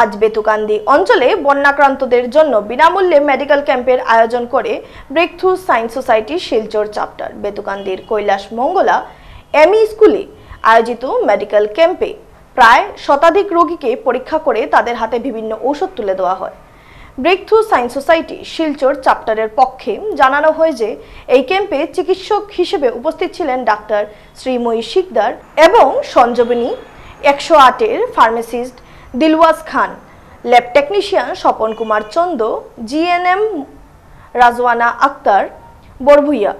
আজ বেতুকান্দি অঞ্চলে বন্যাক্রান্তদের জন্য বিনামূল্যে মেডিকেল ক্যাম্পের আয়োজন করে through science society Silchar chapter বেতুকান্দির কৈলাস মঙ্গলা এমই স্কুলে আয়োজিত মেডিকেল ক্যাম্পে প্রায় শতাধিক রোগীকে পরীক্ষা করে তাদের হাতে বিভিন্ন ঔষধ তুলে দেওয়া হয় থ্রু সায়েন্স সোসাইটি শিলচর চ্যাপ্টারের পক্ষে জানানো হয় যে এই ক্যাম্পে চিকিৎসক হিসেবে উপস্থিত ছিলেন ডাক্তার শ্রীময়ী শিকদার এবং সঞ্জীবনী একশো আটের pharmacist Dilwaz Khan lab technician Swapan Kumar Chanda GNM Rajwana Akhtar Barbhuiya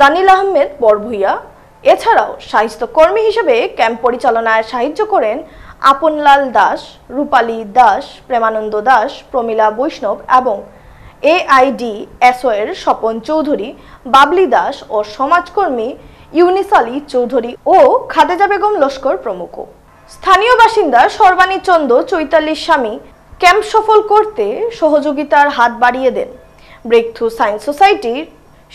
Janil Ahmed Barbhuiya এছাড়াও সাহিত্যকর্মী হিসেবে ক্যাম্প পরিচালনায় সাহায্য করেন আপনলাল দাস রূপালী দাস প্রেমানন্দ দাস প্রমীলা বৈষ্ণব এবং এআইডি এসওয়ের স্বপন চৌধুরী বাবলি দাস ও সমাজকর্মী ইউনিস আলী চৌধুরী ও খাদেজা বেগম লস্কর প্রমুখ স্থানীয় বাসিন্দা সর্বানী চন্দ চৈতালির স্বামী ক্যাম্প সফল করতে সহযোগিতার হাত বাড়িয়ে দেন ব্রেক থ্রু সায়েন্স সোসাইটির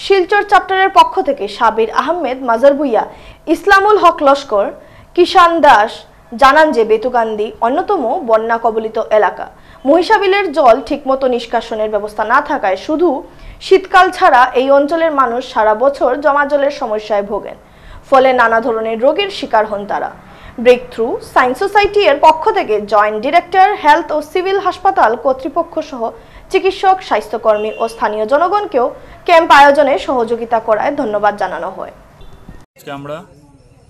শিলচর চ্যাপ্টারের পক্ষ থেকে সাবির আহমেদ মাজার ভুইয়া ইসলামুল হক লস্কর কিষান দাস জানান যে বেতুকান্দি অন্যতম বন্যা কবলিত এলাকা মহিষাবিলের জল ঠিকমতো নিষ্কাশনের ব্যবস্থা না থাকায় শুধু শীতকাল ছাড়া এই অঞ্চলের মানুষ সারা বছর জমা জলের সমস্যায় ভোগেন ফলে নানা ধরনের রোগের শিকার হন তারা ব্রেকথ্রু সায়েন্স সোসাইটি এর পক্ষ থেকে জয়েন্ট ডিরেক্টর হেলথ ও সিভিল হাসপাতাল কর্তৃপক্ষ সহ চিকিৎসক স্বাস্থ্যকর্মী ও স্থানীয় জনগণকেও ক্যাম্প আয়োজনে সহযোগিতা করায় ধন্যবাদ জানানো হয় আজকে আমরা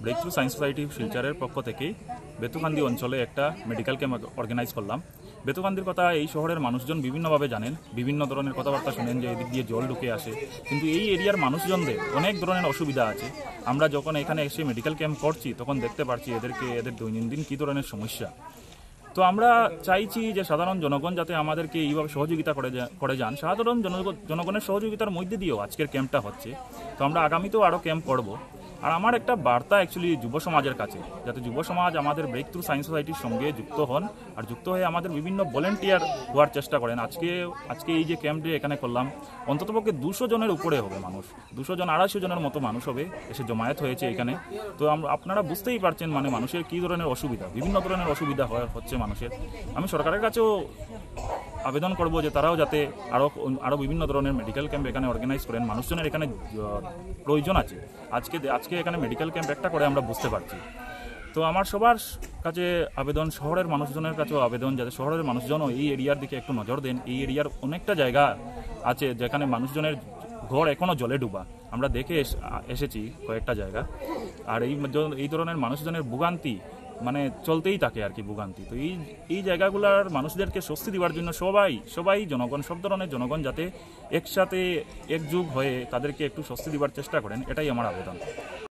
ব্রেকথ্রু সায়েন্স সোসাইটি শিলচরের পক্ষ থেকে বেতুকান্দি অঞ্চলে একটা মেডিকেল ক্যাম্প অর্গানাইজ করলাম বেতকান্দির কথা এই শহরের মানুষজন বিভিন্নভাবে জানেন বিভিন্ন ধরনের কথাবার্তা শোনেন যে এদিক দিয়ে জল ঢুকে আসে কিন্তু এই এরিয়ার মানুষজনদের অনেক ধরনের অসুবিধা আছে আমরা যখন এখানে এসে মেডিকেল ক্যাম্প করছি তখন দেখতে পারছি এদেরকে এদের দৈনন্দিন কী ধরনের সমস্যা তো আমরা চাইছি যে সাধারণ জনগণ যাতে আমাদেরকে এইভাবে সহযোগিতা করে করে যান সাধারণ জনগণের সহযোগিতার মধ্যে দিয়েও আজকের ক্যাম্পটা হচ্ছে তো আমরা আগামীতেও আরও ক্যাম্প করব আর আমার একটা বার্তা অ্যাকচুয়ালি যুব সমাজের কাছে যাতে যুব সমাজ আমাদের ব্রেক থ্রু সায়েন্স সোসাইটির সঙ্গে যুক্ত হন আর যুক্ত হয়ে আমাদের বিভিন্ন ভলেন্টিয়ার হওয়ার চেষ্টা করেন আজকে আজকে এই যে ক্যাম্পটি এখানে করলাম অন্ততপক্ষে দুশো জনের উপরে হবে মানুষ দুশো জন আড়াইশো জনের মতো মানুষ হবে এসে জমায়েত হয়েছে এখানে তো আপনারা বুঝতেই পারছেন মানে মানুষের কী ধরনের অসুবিধা বিভিন্ন ধরনের অসুবিধা হয় হচ্ছে মানুষের আমি সরকারের কাছেও আবেদন করব যে তারাও যাতে আরও আরও বিভিন্ন ধরনের মেডিকেল ক্যাম্প এখানে অর্গানাইজ করেন মানুষজনের এখানে প্রয়োজন আছে আজকে আজকে এখানে মেডিকেল ক্যাম্প একটা করে আমরা বুঝতে পারছি তো আমার সবার কাছে আবেদন শহরের মানুষজনের কাছেও আবেদন যাতে শহরের মানুষজনও এই এরিয়ার দিকে একটু নজর দেন এই এরিয়ার অনেকটা জায়গা আছে যেখানে মানুষজনের ঘর এখনও জলে ডুবা আমরা দেখে এসেছি কয়েকটা জায়গা আর এই এই ধরনের মানুষজনের ভোগান্তি মানে চলতেই থাকে আর কি ভোগান্তি তো এই এই জায়গাগুলার মানুষদেরকে স্বস্তি দেওয়ার জন্য সবাই সবাই জনগণ সব ধরনের জনগণ যাতে একসাথে একযুগ হয়ে তাদেরকে একটু স্বস্তি দেওয়ার চেষ্টা করেন এটাই আমার আবেদন